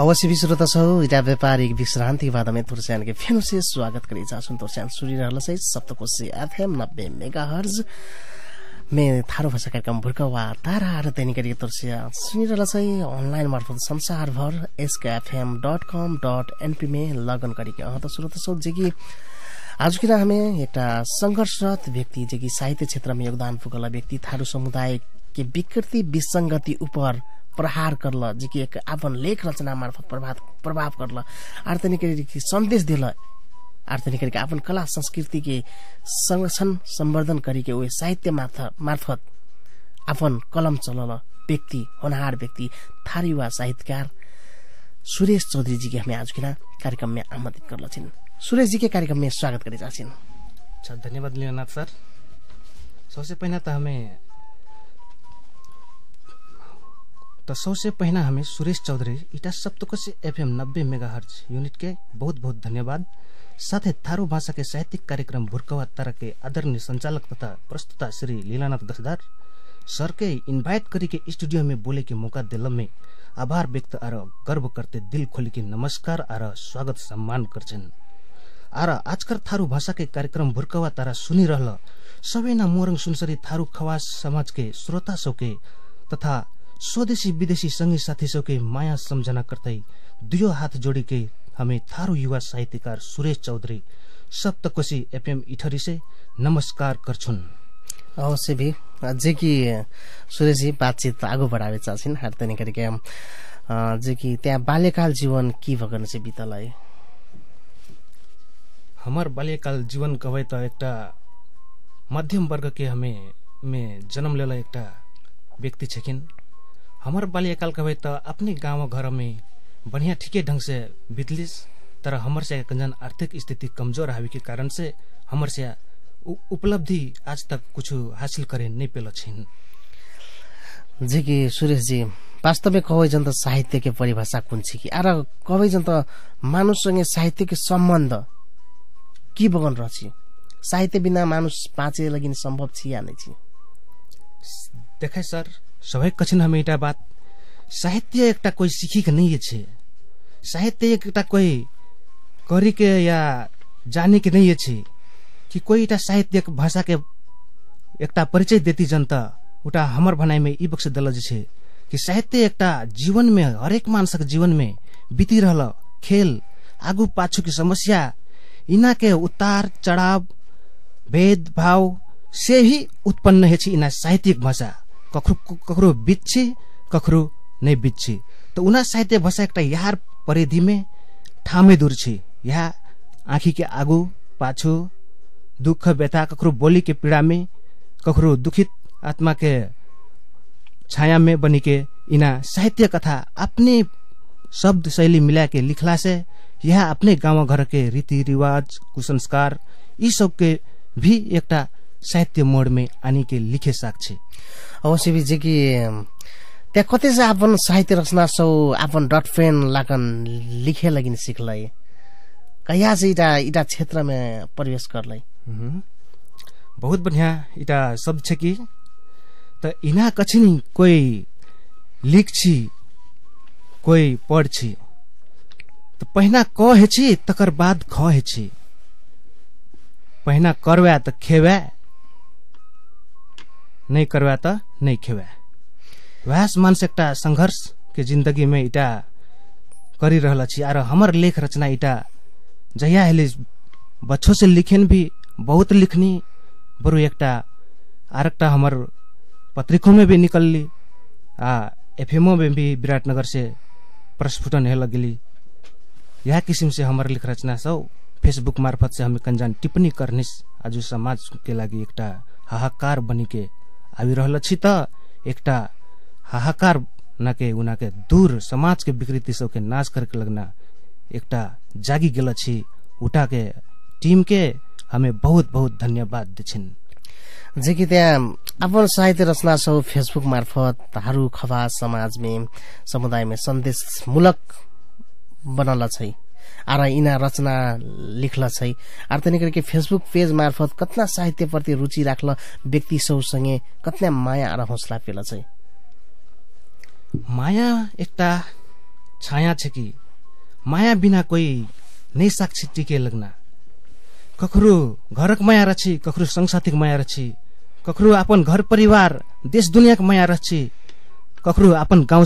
अवश्य विश्रोता छौ इटा व्यापारिक विश्रान्ति बादमे तुर्स्यानके फेनो से स्वागत करी जाछुन तुर्स्यान सूर्य रहल सहित सप्तकोशी एफएम 90 मेगाहर्ज मे थारो भाषा कार्यक्रम भुर्क वा तारा आएर त्यहाँनिर गरी चाहिँ अनलाइन मार्फत संसारभर एसकेएफएम डट कम डट एनपीमे लगन गरिकन अह त श्रोत सो जे कि आजको हामी एउटा सङ्घर्षरत व्यक्ति जे कि साहित्य क्षेत्रमा योगदान पुगला व्यक्ति थारू समुदाय के विकृति विसङ्गति उपर प्रहार करल जे की एक आपण लेख रचना मार्फत प्रभाव प्रभाव करलं के संदेश दिलं अर्थनिकेरी आपण कला संस्कृति के संरक्षण संवर्धन करी के साहित्य मार्फत आपण कलम चलल व्यक्ति होनहार व्यक्ति थारी वा साहित्यकार सुरेश चौधरीजी के हामी आज किन कार्यक्रम में आमंत्रित छिन सुरेश जी के कार्यक्रम में स्वागत करे छ धन्यवाद लीलानाथ सर सबसे पहिला तो हमें तो सबसे पहला हमें सुरेश चौधरी इटा सप्तकोश एफएम नब्बे मेगाहर्ज यूनिट के बहुत बहुत धन्यवाद साथै थारू भाषा के साहित्यिक कार्यक्रम भुर्कवा तारा के आदरणीय संचालक तथा प्रस्तुता श्री लीलानाथ दसदार सर के इन्वाइट करी स्टूडियो में बोले के मौका दिल में आभार व्यक्त आर गर्व करते दिल खोली के नमस्कार आर स्वागत सम्मान कर आर आजकल थारू भाषा के कार्यक्रम भुर्कवा तारा सुनिरहल सबैना मोरंग सुनसरी थारू खवास समाज के श्रोता सौके तथा स्वदेशी विदेशी सँगै साथी माया सम्झना गर्दै दुयो हात जोडीकै हामी थारू युवा साहित्यकार सुरेश चौधरी सप्तकोशी एफएम इठरिसे नमस्कार गर्छुन् अवश्य भी जे कि सुरेशजी बातचित आगो बढावे चाहन्छन् हार्तनी कार्यक्रम जे कि त्यहाँ बाल्यकाल जीवन के भगन चाहिँ बितलाए हाम्रो बाल्यकाल जीवन कवै त एकटा मध्यम वर्ग के हमें में जन्म लेला एकटा व्यक्ति छकिन हमार बाल्यकाल का त अपने गाउँ घरमे बढ़िया ठिकै ढंग से बितलिस तर हमर से कञ्जन आर्थिक स्थिति कमजोर हावी के कारण से हमर से उपलब्धि आज तक कुछ हासिल करे नै पेल छिन जे कि सुरेश जी वास्तवमै त साहित्यको परिभाषा कुन छ कि आर मानुष मानुससँगै साहित्यको सम्बन्ध के बगन रहेछ साहित्य बिना मानुष बाँचे लगिन सम्भव छ या नै छ देखाइ सर सबै कछिन हामी एउटा बात साहित्य एउटा कोही કે नै छ साहित्य एउटा कोही કરી या યા नै छ कि कोही एउटा साहित्य भाषा के परिचय देती जनता उटा हमर भनाई में बक्स दल छ कि साहित्य एउटा जीवन में हरेक मानसक जीवन में बीती खेल आगू पाछू की समस्या इना के उतार चढ़ाव भेदभाव से ही उत्पन्न है इना साहित्यिक भाषा कखरो कखरो बिच्छी कखरो नै बिच्छी त उना साहित्य भाषा एकटा यार परिधिमे ठामे दुर्छी यहाँ आँखीके आगो पाछो दुःख व्यथा कखरो बोलीके पीडामे कखरो दुखित आत्माके छायामे बनिके इना साहित्य कथा आफ्नै शब्द शैली मिलाके लिखला से यहाँ अपने गाउँ घर के रीति रिवाज कुसंस्कार यी सबके भी एकटा साहित्य मोडमै आनिके लिखे साक्षी अवश्य विजे कि त्यहाँ कतै चाहिँ आफ्नो साहित्य रचना सौ आफ्नो डट पेन लागन लिखे लगिन सिक्लै कहिया चाहिँ इटा इटा क्षेत्रमा प्रवेश गर्लै बहुत बढ़िया इटा शब्द छ कि त इना कछिन कोही लिख्छी कोही पढ्छ त पहिना क तकर बाद ख पहिना करवा त खेवा नहीं करवा त नहीं खेवा वास मानस एक संघर्ष के में इटा गरिरहल छी आर हमर लेख रचना इटा जहिया हेले बच्चों से लिखेन भी बहुत लिखनी बरु एक आर हमर पत्रिकों में भी निकल ली आ एफएमओ में भी विराटनगर से प्रस्फुटन हेल गली यह किस्म से हमारे लिख रचना सब फेसबुक मार्फत से हम कंजान टिप्पणी करनीस आज समाज के लगी एक हाहाकार बनी के आबिरहल छी त एकटा हाहाकार नाके उनाके दूर समाज के विकृति सबके नाश करके लगना एकटा जागी गेल छी उटा के टीम के हमे बहुत बहुत धन्यवाद देछिन। जे कि त्यहाँ आफ्नो साहित्य रचना सब फेसबुक मार्फत हारु खबा समाजमे समुदायमा सन्देशमूलक बनल छै आर इना रचना लेख्ल छै आर तनिक फेसबुक पेज मार्फत कतना साहित्यप्रति रुचि राख्ल व्यक्ति सँगै कतना माया आर हौसला पेल छै माया एकटा छाया छ कि माया बिना कोही नै साक्षी टिके लग्न कखरो घरक माया रछि कखरो संसातिक माया रछि कखरो आपन घर परिवार देश दुनियाँको माया रछि कखरो आपन गाउँ